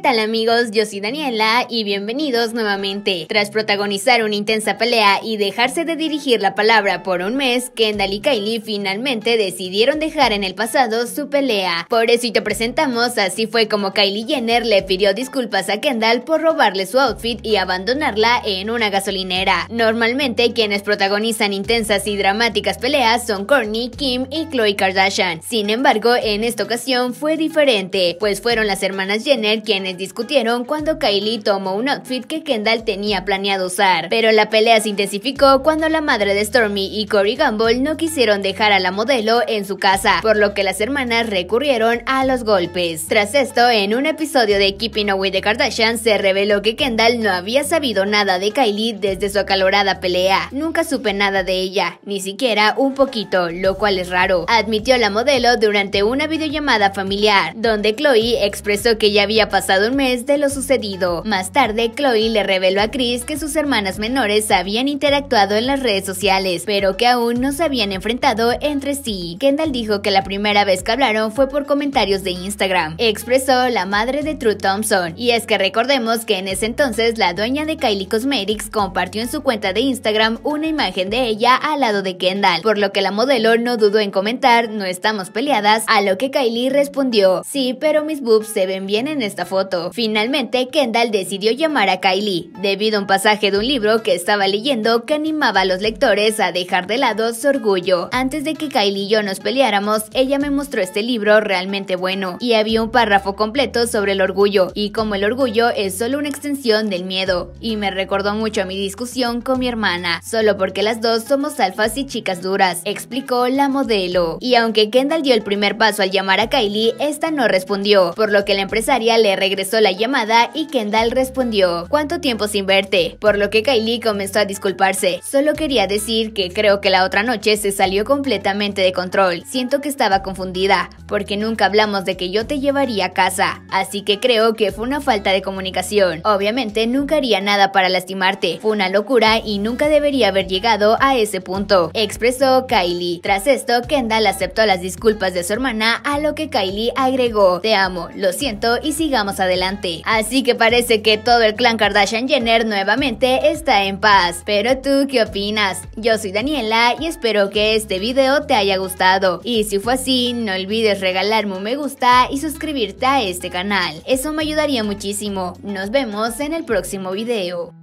tal amigos? Yo soy Daniela y bienvenidos nuevamente. Tras protagonizar una intensa pelea y dejarse de dirigir la palabra por un mes, Kendall y Kylie finalmente decidieron dejar en el pasado su pelea. Por eso y te presentamos, así fue como Kylie Jenner le pidió disculpas a Kendall por robarle su outfit y abandonarla en una gasolinera. Normalmente quienes protagonizan intensas y dramáticas peleas son Kourtney, Kim y Khloe Kardashian. Sin embargo, en esta ocasión fue diferente, pues fueron las hermanas Jenner quienes discutieron cuando Kylie tomó un outfit que Kendall tenía planeado usar, pero la pelea se intensificó cuando la madre de Stormy y Corey Gamble no quisieron dejar a la modelo en su casa, por lo que las hermanas recurrieron a los golpes. Tras esto, en un episodio de Keeping Away the Kardashians se reveló que Kendall no había sabido nada de Kylie desde su acalorada pelea. Nunca supe nada de ella, ni siquiera un poquito, lo cual es raro, admitió la modelo durante una videollamada familiar, donde Chloe expresó que ya había pasado un mes de lo sucedido. Más tarde, Chloe le reveló a Chris que sus hermanas menores habían interactuado en las redes sociales, pero que aún no se habían enfrentado entre sí. Kendall dijo que la primera vez que hablaron fue por comentarios de Instagram, expresó la madre de True Thompson. Y es que recordemos que en ese entonces la dueña de Kylie Cosmetics compartió en su cuenta de Instagram una imagen de ella al lado de Kendall, por lo que la modelo no dudó en comentar, no estamos peleadas, a lo que Kylie respondió, sí, pero mis boobs se ven bien en esta foto. Finalmente, Kendall decidió llamar a Kylie, debido a un pasaje de un libro que estaba leyendo que animaba a los lectores a dejar de lado su orgullo. Antes de que Kylie y yo nos peleáramos, ella me mostró este libro realmente bueno, y había un párrafo completo sobre el orgullo, y cómo el orgullo es solo una extensión del miedo, y me recordó mucho a mi discusión con mi hermana, solo porque las dos somos alfas y chicas duras, explicó la modelo. Y aunque Kendall dio el primer paso al llamar a Kylie, esta no respondió, por lo que la empresaria le regresó la llamada y Kendall respondió, ¿cuánto tiempo sin verte? Por lo que Kylie comenzó a disculparse. Solo quería decir que creo que la otra noche se salió completamente de control. Siento que estaba confundida, porque nunca hablamos de que yo te llevaría a casa, así que creo que fue una falta de comunicación. Obviamente nunca haría nada para lastimarte, fue una locura y nunca debería haber llegado a ese punto, expresó Kylie. Tras esto, Kendall aceptó las disculpas de su hermana, a lo que Kylie agregó, te amo, lo siento y sigamos adelante adelante. Así que parece que todo el clan Kardashian Jenner nuevamente está en paz. Pero tú, ¿qué opinas? Yo soy Daniela y espero que este video te haya gustado. Y si fue así, no olvides regalarme un me gusta y suscribirte a este canal. Eso me ayudaría muchísimo. Nos vemos en el próximo video.